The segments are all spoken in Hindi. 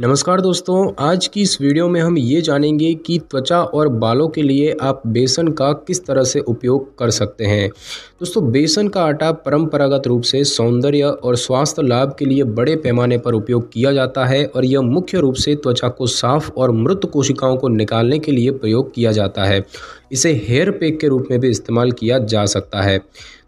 नमस्कार दोस्तों आज की इस वीडियो में हम ये जानेंगे कि त्वचा और बालों के लिए आप बेसन का किस तरह से उपयोग कर सकते हैं दोस्तों बेसन का आटा परंपरागत रूप से सौंदर्य और स्वास्थ्य लाभ के लिए बड़े पैमाने पर उपयोग किया जाता है और यह मुख्य रूप से त्वचा को साफ और मृत कोशिकाओं को निकालने के लिए प्रयोग किया जाता है इसे हेयर पैक के रूप में भी इस्तेमाल किया जा सकता है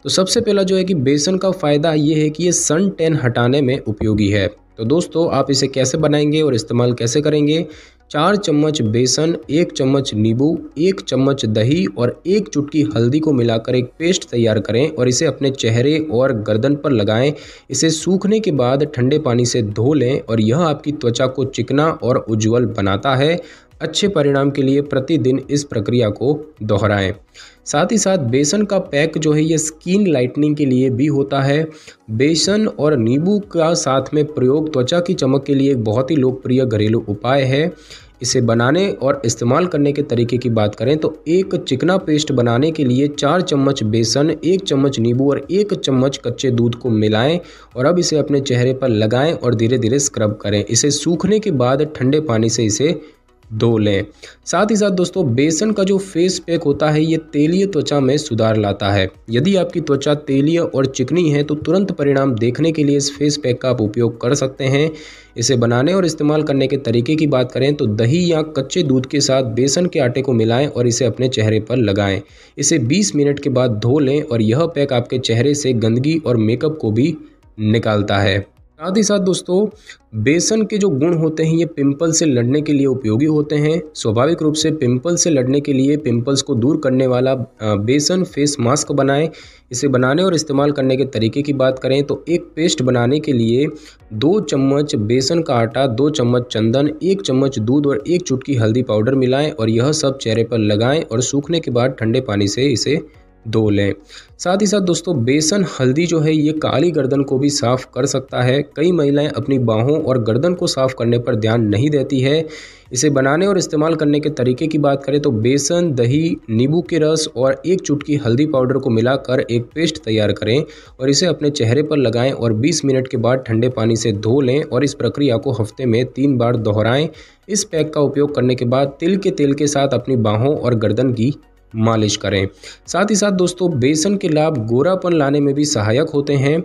तो सबसे पहला जो है कि बेसन का फ़ायदा ये है कि ये सन टेन हटाने में उपयोगी है तो दोस्तों आप इसे कैसे बनाएंगे और इस्तेमाल कैसे करेंगे चार चम्मच बेसन एक चम्मच नींबू एक चम्मच दही और एक चुटकी हल्दी को मिलाकर एक पेस्ट तैयार करें और इसे अपने चेहरे और गर्दन पर लगाएं इसे सूखने के बाद ठंडे पानी से धो लें और यह आपकी त्वचा को चिकना और उज्जवल बनाता है अच्छे परिणाम के लिए प्रतिदिन इस प्रक्रिया को दोहराएं साथ ही साथ बेसन का पैक जो है ये स्किन लाइटनिंग के लिए भी होता है बेसन और नींबू का साथ में प्रयोग त्वचा की चमक के लिए एक बहुत ही लोकप्रिय घरेलू उपाय है इसे बनाने और इस्तेमाल करने के तरीके की बात करें तो एक चिकना पेस्ट बनाने के लिए चार चम्मच बेसन एक चम्मच नींबू और एक चम्मच कच्चे दूध को मिलाएं और अब इसे अपने चेहरे पर लगाएं और धीरे धीरे स्क्रब करें इसे सूखने के बाद ठंडे पानी से इसे धो लें साथ ही साथ दोस्तों बेसन का जो फेस पैक होता है ये तेलीय त्वचा में सुधार लाता है यदि आपकी त्वचा तेलीय और चिकनी है तो तुरंत परिणाम देखने के लिए इस फेस पैक का आप उपयोग कर सकते हैं इसे बनाने और इस्तेमाल करने के तरीके की बात करें तो दही या कच्चे दूध के साथ बेसन के आटे को मिलाएं और इसे अपने चेहरे पर लगाएं इसे बीस मिनट के बाद धो लें और यह पैक आपके चेहरे से गंदगी और मेकअप को भी निकालता है साथ ही साथ दोस्तों बेसन के जो गुण होते हैं ये पिंपल से लड़ने के लिए उपयोगी होते हैं स्वाभाविक रूप से पिंपल से लड़ने के लिए पिंपल्स को दूर करने वाला बेसन फेस मास्क बनाएं इसे बनाने और इस्तेमाल करने के तरीके की बात करें तो एक पेस्ट बनाने के लिए दो चम्मच बेसन का आटा दो चम्मच चंदन एक चम्मच दूध और एक चुटकी हल्दी पाउडर मिलाएँ और यह सब चेहरे पर लगाएँ और सूखने के बाद ठंडे पानी से इसे दो लें साथ ही साथ दोस्तों बेसन हल्दी जो है ये काली गर्दन को भी साफ कर सकता है कई महिलाएं अपनी बाहों और गर्दन को साफ करने पर ध्यान नहीं देती है इसे बनाने और इस्तेमाल करने के तरीके की बात करें तो बेसन दही नींबू के रस और एक चुटकी हल्दी पाउडर को मिलाकर एक पेस्ट तैयार करें और इसे अपने चेहरे पर लगाएं और 20 मिनट के बाद ठंडे पानी से धो लें और इस प्रक्रिया को हफ्ते में तीन बार दोहराएं इस पैक का उपयोग करने के बाद तिल के तेल के साथ अपनी बाहों और गर्दन की मालिश करें साथ ही साथ दोस्तों बेसन के लाभ गोरापन लाने में भी सहायक होते हैं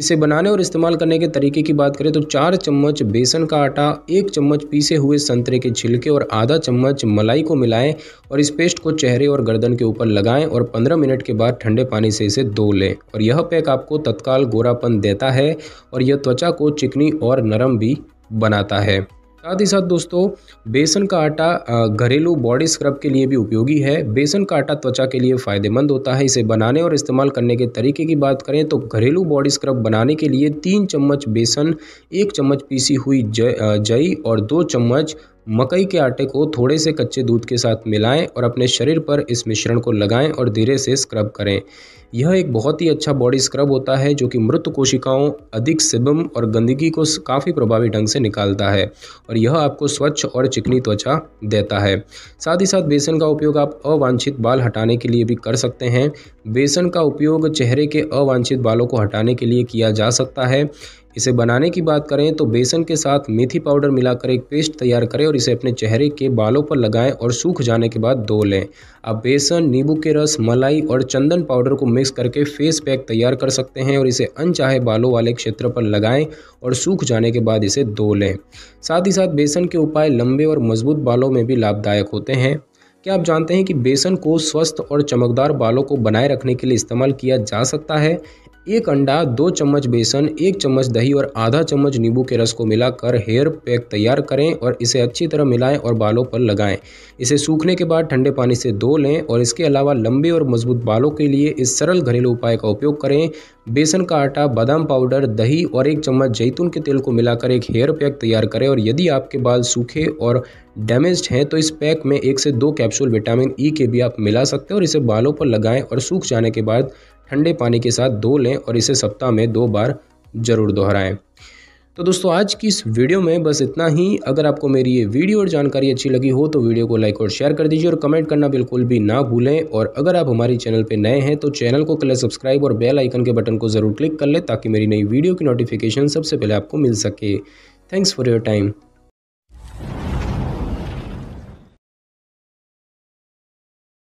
इसे बनाने और इस्तेमाल करने के तरीके की बात करें तो चार चम्मच बेसन का आटा एक चम्मच पीसे हुए संतरे के छिलके और आधा चम्मच मलाई को मिलाएं और इस पेस्ट को चेहरे और गर्दन के ऊपर लगाएं और 15 मिनट के बाद ठंडे पानी से इसे धो लें और यह पैक आपको तत्काल गोरापन देता है और यह त्वचा को चिकनी और नरम भी बनाता है साथ ही साथ दोस्तों बेसन का आटा घरेलू बॉडी स्क्रब के लिए भी उपयोगी है बेसन का आटा त्वचा के लिए फ़ायदेमंद होता है इसे बनाने और इस्तेमाल करने के तरीके की बात करें तो घरेलू बॉडी स्क्रब बनाने के लिए तीन चम्मच बेसन एक चम्मच पीसी हुई जई और दो चम्मच मकई के आटे को थोड़े से कच्चे दूध के साथ मिलाएं और अपने शरीर पर इस मिश्रण को लगाएं और धीरे से स्क्रब करें यह एक बहुत ही अच्छा बॉडी स्क्रब होता है जो कि मृत कोशिकाओं अधिक सिबम और गंदगी को काफ़ी प्रभावी ढंग से निकालता है और यह आपको स्वच्छ और चिकनी त्वचा देता है साथ ही साथ बेसन का उपयोग आप अवांछित बाल हटाने के लिए भी कर सकते हैं बेसन का उपयोग चेहरे के अवांछित बालों को हटाने के लिए किया जा सकता है इसे बनाने की बात करें तो बेसन के साथ मेथी पाउडर मिलाकर एक पेस्ट तैयार करें और इसे अपने चेहरे के बालों पर लगाएं और सूख जाने के बाद धो लें आप बेसन नींबू के रस मलाई और चंदन पाउडर को मिक्स करके फेस पैक तैयार कर सकते हैं और इसे अनचाहे बालों वाले क्षेत्र पर लगाएं और सूख जाने के बाद इसे धो लें साथ ही साथ बेसन के उपाय लंबे और मजबूत बालों में भी लाभदायक होते हैं क्या आप जानते हैं कि बेसन को स्वस्थ और चमकदार बालों को बनाए रखने के लिए इस्तेमाल किया जा सकता है एक अंडा दो चम्मच बेसन एक चम्मच दही और आधा चम्मच नींबू के रस को मिलाकर हेयर पैक तैयार करें और इसे अच्छी तरह मिलाएं और बालों पर लगाएं इसे सूखने के बाद ठंडे पानी से धो लें और इसके अलावा लंबे और मजबूत बालों के लिए इस सरल घरेलू उपाय का उपयोग करें बेसन का आटा बादाम पाउडर दही और एक चम्मच जैतून के तेल को मिलाकर एक हेयर पैक तैयार करें और यदि आपके बाल सूखे और डैमेज्ड हैं तो इस पैक में एक से दो कैप्सूल विटामिन ई के भी आप मिला सकते हैं और इसे बालों पर लगाएं और सूख जाने के बाद ठंडे पानी के साथ धो लें और इसे सप्ताह में दो बार ज़रूर दोहराएं तो दोस्तों आज की इस वीडियो में बस इतना ही अगर आपको मेरी ये वीडियो और जानकारी अच्छी लगी हो तो वीडियो को लाइक और शेयर कर दीजिए और कमेंट करना बिल्कुल भी ना भूलें और अगर आप हमारे चैनल पर नए हैं तो चैनल को कल सब्सक्राइब और बेल आइकन के बटन को ज़रूर क्लिक कर लें ताकि मेरी नई वीडियो की नोटिफिकेशन सबसे पहले आपको मिल सके थैंक्स फॉर योर टाइम